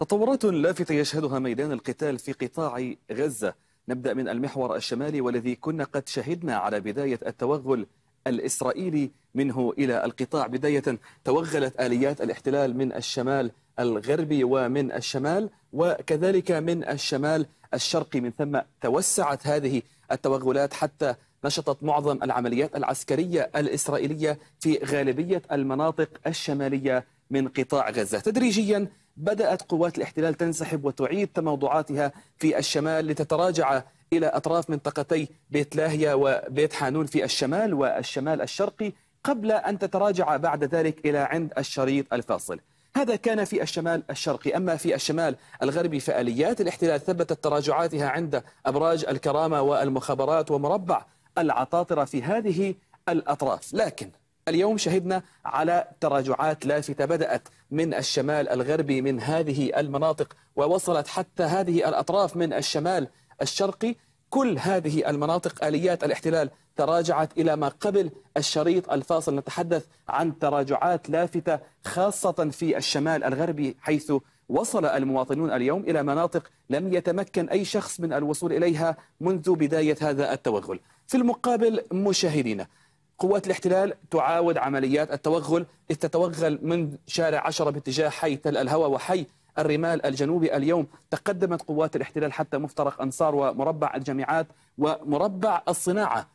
تطورات لافتة يشهدها ميدان القتال في قطاع غزة نبدأ من المحور الشمالي والذي كنا قد شهدنا على بداية التوغل الإسرائيلي منه إلى القطاع بداية توغلت آليات الاحتلال من الشمال الغربي ومن الشمال وكذلك من الشمال الشرقي من ثم توسعت هذه التوغلات حتى نشطت معظم العمليات العسكرية الإسرائيلية في غالبية المناطق الشمالية من قطاع غزة تدريجيا بدأت قوات الاحتلال تنسحب وتعيد تموضعاتها في الشمال لتتراجع إلى أطراف منطقتي بيت لاهيا وبيت حانون في الشمال والشمال الشرقي قبل أن تتراجع بعد ذلك إلى عند الشريط الفاصل هذا كان في الشمال الشرقي أما في الشمال الغربي فآليات الاحتلال ثبتت تراجعاتها عند أبراج الكرامة والمخابرات ومربع العطاطرة في هذه الأطراف لكن اليوم شهدنا على تراجعات لافتة بدأت من الشمال الغربي من هذه المناطق ووصلت حتى هذه الأطراف من الشمال الشرقي كل هذه المناطق آليات الاحتلال تراجعت إلى ما قبل الشريط الفاصل نتحدث عن تراجعات لافتة خاصة في الشمال الغربي حيث وصل المواطنون اليوم إلى مناطق لم يتمكن أي شخص من الوصول إليها منذ بداية هذا التوغل في المقابل مشاهدينا قوات الاحتلال تعاود عمليات التوغل إذ تتوغل من شارع عشرة باتجاه حي تل الهوى وحي الرمال الجنوبي اليوم تقدمت قوات الاحتلال حتى مفترق أنصار ومربع الجامعات ومربع الصناعة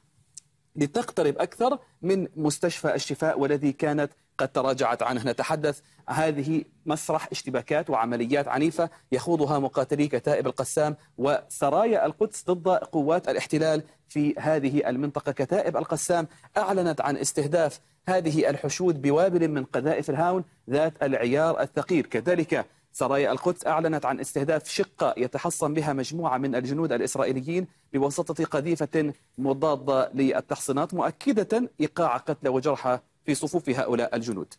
لتقترب أكثر من مستشفى الشفاء والذي كانت قد تراجعت عنه نتحدث هذه مسرح اشتباكات وعمليات عنيفة يخوضها مقاتلي كتائب القسام وسرايا القدس ضد قوات الاحتلال في هذه المنطقة كتائب القسام أعلنت عن استهداف هذه الحشود بوابل من قذائف الهاون ذات العيار الثقيل كذلك سرايا القدس أعلنت عن استهداف شقة يتحصن بها مجموعة من الجنود الإسرائيليين بواسطة قذيفة مضادة للتحصينات مؤكدة إيقاع قتلى وجرحى في صفوف هؤلاء الجنود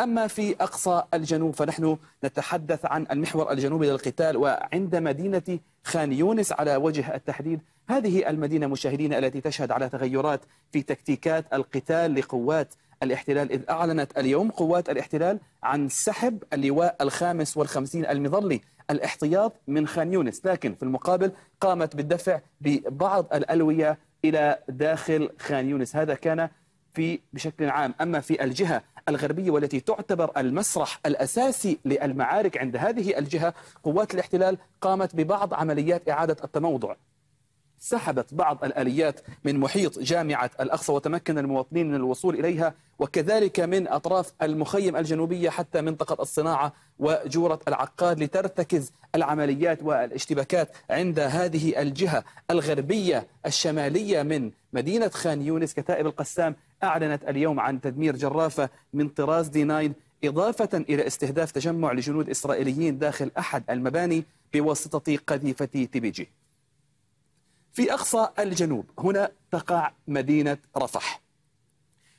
أما في أقصى الجنوب فنحن نتحدث عن المحور الجنوبي للقتال وعند مدينة خان يونس على وجه التحديد هذه المدينة مشاهدين التي تشهد على تغيرات في تكتيكات القتال لقوات الاحتلال إذ أعلنت اليوم قوات الاحتلال عن سحب اللواء الخامس والخمسين المظلي الاحتياط من خان يونس لكن في المقابل قامت بالدفع ببعض الألوية إلى داخل خان يونس هذا كان في بشكل عام أما في الجهة الغربية والتي تعتبر المسرح الأساسي للمعارك عند هذه الجهة قوات الاحتلال قامت ببعض عمليات إعادة التموضع سحبت بعض الآليات من محيط جامعة الأقصى وتمكن المواطنين من الوصول إليها وكذلك من أطراف المخيم الجنوبية حتى منطقة الصناعة وجورة العقاد لترتكز العمليات والاشتباكات عند هذه الجهة الغربية الشمالية من مدينة خان يونس كتائب القسام أعلنت اليوم عن تدمير جرافة من طراز دي ناين إضافة إلى استهداف تجمع لجنود إسرائيليين داخل أحد المباني بواسطة قذيفة تيبيجي في أقصى الجنوب هنا تقع مدينة رفح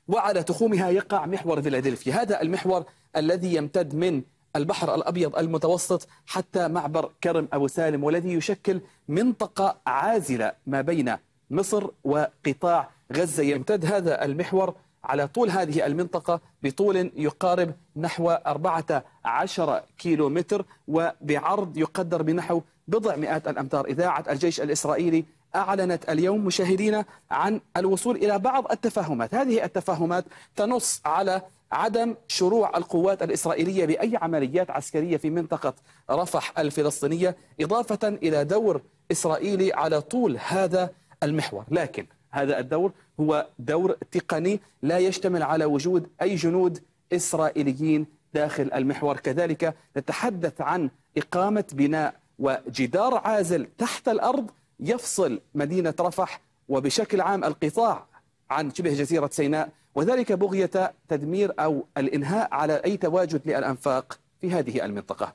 وعلى تخومها يقع محور فيلادلفيا هذا المحور الذي يمتد من البحر الأبيض المتوسط حتى معبر كرم أبو سالم والذي يشكل منطقة عازلة ما بين مصر وقطاع غزة يمتد هذا المحور على طول هذه المنطقة بطول يقارب نحو 14 كيلو متر وبعرض يقدر بنحو بضع مئات الأمتار إذاعة الجيش الإسرائيلي أعلنت اليوم مشاهدينا عن الوصول إلى بعض التفاهمات هذه التفاهمات تنص على عدم شروع القوات الإسرائيلية بأي عمليات عسكرية في منطقة رفح الفلسطينية إضافة إلى دور إسرائيلي على طول هذا المحور لكن هذا الدور هو دور تقني لا يشتمل على وجود أي جنود إسرائيليين داخل المحور كذلك نتحدث عن إقامة بناء وجدار عازل تحت الأرض يفصل مدينة رفح وبشكل عام القطاع عن شبه جزيرة سيناء وذلك بغية تدمير أو الإنهاء على أي تواجد للأنفاق في هذه المنطقة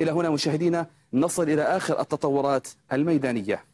إلى هنا مشاهدينا نصل إلى آخر التطورات الميدانية